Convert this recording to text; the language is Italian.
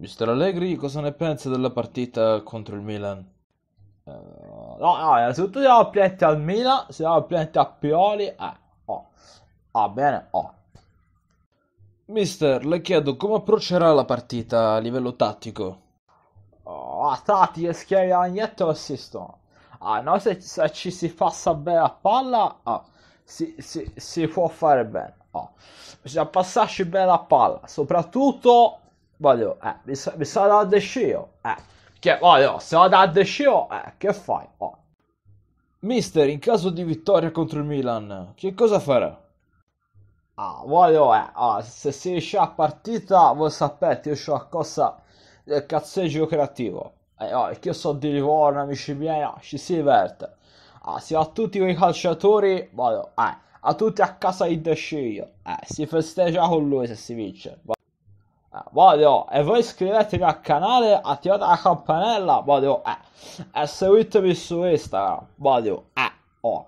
Mister Allegri, cosa ne pensa della partita contro il Milan? Eh, no, no, innanzitutto devo appiattare al Milan, se devo a Pioli, eh, oh, va ah, bene, oh. Mister, le chiedo come approccerà la partita a livello tattico? Oh, a tattica a niente assistono. Ah, no, se, se, ci si passa bene a palla, ah, si, si, si può fare bene. Oh. Bisogna passarci bene a palla, soprattutto voglio, eh, mi, sa- mi sarà The Shield, eh, che voglio, se sarà The Shield, eh, che fai, oh. Mister, in caso di vittoria contro il Milan, che cosa farà? Ah, voglio, eh, ah, se si riesce a partita, voi sapete, io ho la cosa del cazzeggio creativo. Eh, oh, che io so di Livorno, amici miei, no, oh, ci si diverte. Ah, sì, a tutti quei calciatori, voglio, eh, a tutti a casa di De Sciglio. Eh, si festeggia con lui se si vince voglio, e voi iscrivetevi al canale, attivate la campanella, voglio, eh, e seguitemi su Instagram, voglio, eh, oh.